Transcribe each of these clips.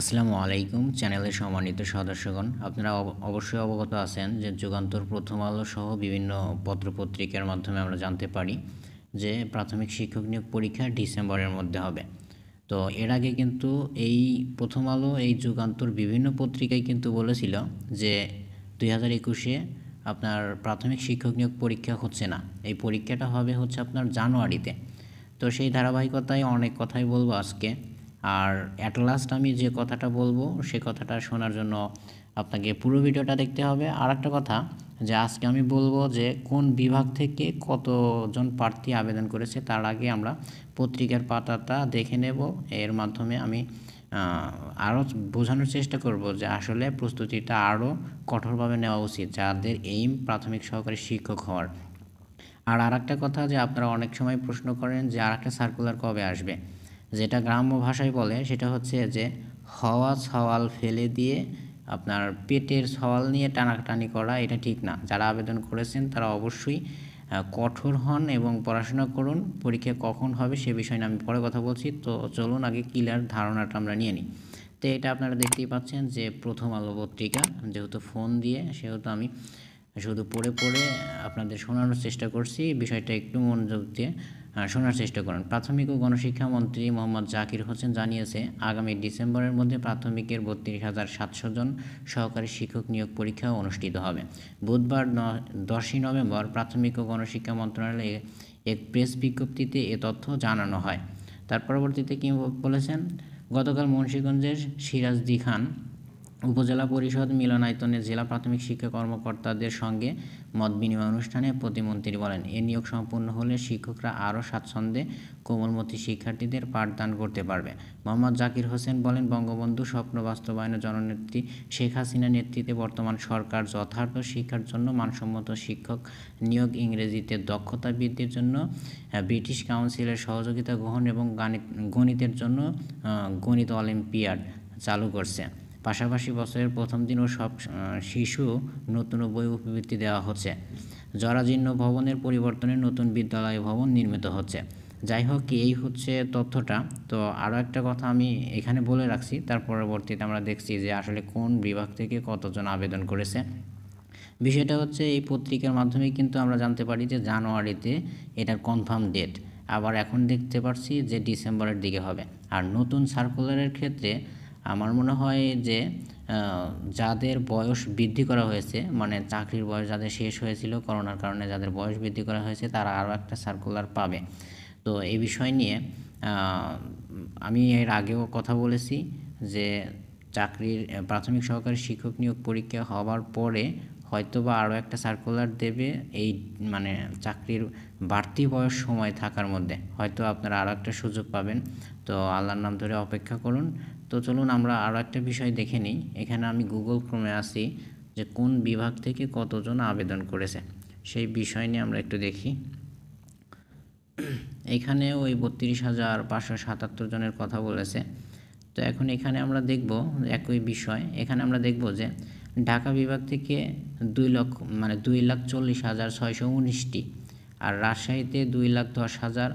আসসালামু আলাইকুম চ্যানেলের সম্মানিত সদস্যগণ আপনারা অবশ্যই অবগত আছেন যে যুগান্তর প্রথম আলো সহ বিভিন্ন পত্রপত্রিকার মাধ্যমে আমরা জানতে পারি যে প্রাথমিক শিক্ষক নিয়োগ পরীক্ষা ডিসেম্বরের মধ্যে হবে তো এর আগে কিন্তু এই প্রথম আলো এই যুগান্তর বিভিন্ন পত্রিকায় কিন্তু বলেছিল যে দুই হাজার একুশে আপনার প্রাথমিক শিক্ষক নিয়োগ পরীক্ষা হচ্ছে না এই পরীক্ষাটা হবে হচ্ছে আপনার জানুয়ারিতে তো সেই ধারাবাহিকতায় অনেক কথাই বলবো আজকে আর অ্যাট লাস্ট আমি যে কথাটা বলবো সে কথাটা শোনার জন্য আপনাকে পুরো ভিডিওটা দেখতে হবে আর একটা কথা যে আজকে আমি বলবো যে কোন বিভাগ থেকে কতজন প্রার্থী আবেদন করেছে তার আগে আমরা পত্রিকার পাতাটা দেখে নেব এর মাধ্যমে আমি আরও বোঝানোর চেষ্টা করব যে আসলে প্রস্তুতিটা আরও কঠোরভাবে নেওয়া উচিত যাদের এইম প্রাথমিক সহকারী শিক্ষক হওয়ার আর আর একটা কথা যে আপনারা অনেক সময় প্রশ্ন করেন যে আর একটা সার্কুলার কবে আসবে যেটা গ্রাম্য ভাষায় বলে সেটা হচ্ছে যে হওয়া সওয়াল ফেলে দিয়ে আপনার পেটের সওয়াল নিয়ে টানাটানি করা এটা ঠিক না যারা আবেদন করেছেন তারা অবশ্যই কঠোর হন এবং পড়াশোনা করুন পরীক্ষা কখন হবে সে বিষয় নিয়ে আমি পরে কথা বলছি তো চলুন আগে কিলার ধারণাটা আমরা নিয়ে নিই তো এটা আপনারা দেখতেই পাচ্ছেন যে প্রথম আলো পত্রিকা যেহেতু ফোন দিয়ে সেহেতু আমি শুধু পড়ে পড়ে আপনাদের শোনানোর চেষ্টা করছি বিষয়টা একটু মনোযোগ দিয়ে শোনার চেষ্টা করেন প্রাথমিক ও গণশিক্ষা মন্ত্রী মোহাম্মদ জাকির হোসেন জানিয়েছে আগামী ডিসেম্বরের মধ্যে প্রাথমিকের বত্রিশ হাজার সাতশো জন সহকারী শিক্ষক নিয়োগ পরীক্ষা অনুষ্ঠিত হবে বুধবার দশই নভেম্বর প্রাথমিক ও গণশিক্ষা মন্ত্রণালয়ে এক প্রেস বিজ্ঞপ্তিতে এ তথ্য জানানো হয় তার পরবর্তীতে কি বলেছেন গতকাল মুন্সীগঞ্জের সিরাজদি খান উপজেলা পরিষদ মিলনায়তনে জেলা প্রাথমিক শিক্ষা কর্মকর্তাদের সঙ্গে মত বিনিময় অনুষ্ঠানে প্রতিমন্ত্রী বলেন এ নিয়োগ সম্পূর্ণ হলে শিক্ষকরা আরও স্বাচ্ছন্দ্যে কোমলমতি শিক্ষার্থীদের পাঠদান করতে পারবে মোহাম্মদ জাকির হোসেন বলেন বঙ্গবন্ধু স্বপ্ন বাস্তবায়নের জননেত্রী শেখ হাসিনার নেতৃত্বে বর্তমান সরকার যথার্থ শিক্ষার জন্য মানসম্মত শিক্ষক নিয়োগ ইংরেজিতে দক্ষতা বৃদ্ধির জন্য ব্রিটিশ কাউন্সিলের সহযোগিতা গ্রহণ এবং গণিতের জন্য গণিত অলিম্পিয়াড চালু করছে পাশাপাশি বছরের প্রথম দিনও সব শিশু নতুন বই উপবৃত্তি দেওয়া হচ্ছে জরাজীর্ণ ভবনের পরিবর্তনে নতুন বিদ্যালয় ভবন নির্মিত হচ্ছে যাই হোক এই হচ্ছে তথ্যটা তো আরও একটা কথা আমি এখানে বলে রাখছি তার পরবর্তীতে আমরা দেখছি যে আসলে কোন বিভাগ থেকে কতজন আবেদন করেছে বিষয়টা হচ্ছে এই পত্রিকার মাধ্যমে কিন্তু আমরা জানতে পারি যে জানুয়ারিতে এটার কনফার্ম ডেট আবার এখন দেখতে পারছি যে ডিসেম্বরের দিকে হবে আর নতুন সার্কুলারের ক্ষেত্রে আমার মনে হয় যে যাদের বয়স বৃদ্ধি করা হয়েছে মানে চাকরির বয়স যাদের শেষ হয়েছিল করোনার কারণে যাদের বয়স বৃদ্ধি করা হয়েছে তারা আরও একটা সার্কুলার পাবে তো এই বিষয় নিয়ে আমি এর আগেও কথা বলেছি যে চাকরির প্রাথমিক সহকারী শিক্ষক নিয়োগ পরীক্ষা হওয়ার পরে হয়তো বা আরও একটা সার্কুলার দেবে এই মানে চাকরির বাড়তি বয়স সময় থাকার মধ্যে হয়তো আপনারা আরও একটা সুযোগ পাবেন তো আল্লাহর নাম ধরে অপেক্ষা করুন তো চলুন আমরা আরও একটা বিষয় দেখে নিই এখানে আমি গুগল ক্রমে আসি যে কোন বিভাগ থেকে কতজন আবেদন করেছে সেই বিষয় নিয়ে আমরা একটু দেখি এখানে ওই বত্রিশ হাজার পাঁচশো সাতাত্তর জনের কথা বলেছে তো এখন এখানে আমরা দেখব একই বিষয় এখানে আমরা দেখব যে ঢাকা বিভাগ থেকে দুই লক্ষ মানে দুই লাখ চল্লিশ হাজার ছয়শো উনিশটি আর রাজশাহীতে দুই লাখ দশ হাজার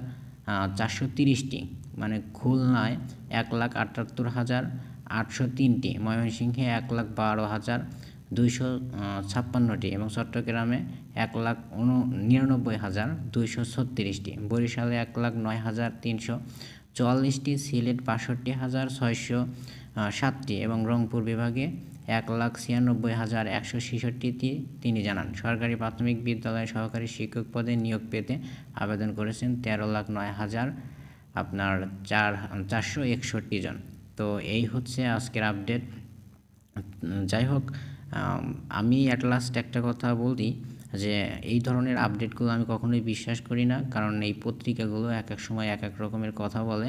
চারশো তিরিশটি মানে খুলনায় এক লাখ আটাত্তর হাজার আটশো তিনটি ময়মনসিংহে এক লাখ বারো হাজার দুইশো ছাপ্পান্নটি এবং চট্টগ্রামে এক লাখ নিরানব্বই হাজার দুইশো ছত্রিশটি বরিশালে এক লাখ নয় হাজার তিনশো চুয়াল্লিশটি সিলেট বাষট্টি হাজার ছয়শো সাতটি এবং রংপুর বিভাগে এক লাখ ছিয়ানব্বই হাজার একশো ছেষট্টিটি তিনি জানান সরকারি প্রাথমিক বিদ্যালয়ে সহকারী শিক্ষক পদে নিয়োগ পেতে আবেদন করেছেন তেরো লাখ নয় হাজার আপনার চার চারশো একষট্টি জন তো এই হচ্ছে আজকের আপডেট যাই হোক আমি অ্যাট লাস্ট একটা কথা বলি যে এই ধরনের আপডেটগুলো আমি কখনোই বিশ্বাস করি না কারণ এই পত্রিকাগুলো এক এক সময় এক এক রকমের কথা বলে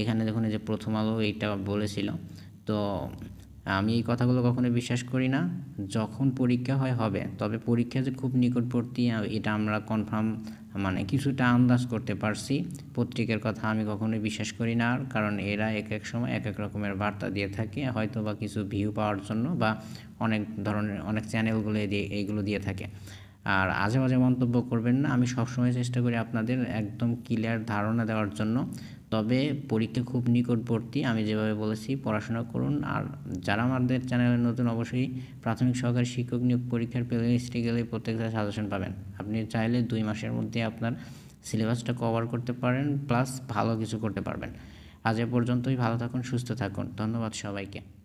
এখানে দেখুন যে প্রথম আলো এইটা বলেছিল তো আমি এই কথাগুলো কখনোই বিশ্বাস করি না যখন পরীক্ষা হয় হবে তবে পরীক্ষা যে খুব নিকটবর্তী এটা আমরা কনফার্ম মানে কিছুটা আন্দাজ করতে পারছি পত্রিকার কথা আমি কখনোই বিশ্বাস করি না আর কারণ এরা এক এক সময় এক এক রকমের বার্তা দিয়ে থাকে হয়তো বা কিছু ভিউ পাওয়ার জন্য বা অনেক ধরনের অনেক চ্যানেলগুলো দিয়ে এইগুলো দিয়ে থাকে আর আজে বাজে মন্তব্য করবেন না আমি সবসময় চেষ্টা করি আপনাদের একদম ক্লিয়ার ধারণা দেওয়ার জন্য তবে পরীক্ষা খুব নিকটবর্তী আমি যেভাবে বলেছি পড়াশোনা করুন আর যারা আমাদের চ্যানেলে নতুন অবশ্যই প্রাথমিক সহকারী শিক্ষক নিয়োগ পরীক্ষার প্লেলিস্টে গেলে প্রত্যেকটা সাজেশন পাবেন আপনি চাইলে দুই মাসের মধ্যে আপনার সিলেবাসটা কভার করতে পারেন প্লাস ভালো কিছু করতে পারবেন আজ এ পর্যন্তই ভালো থাকুন সুস্থ থাকুন ধন্যবাদ সবাইকে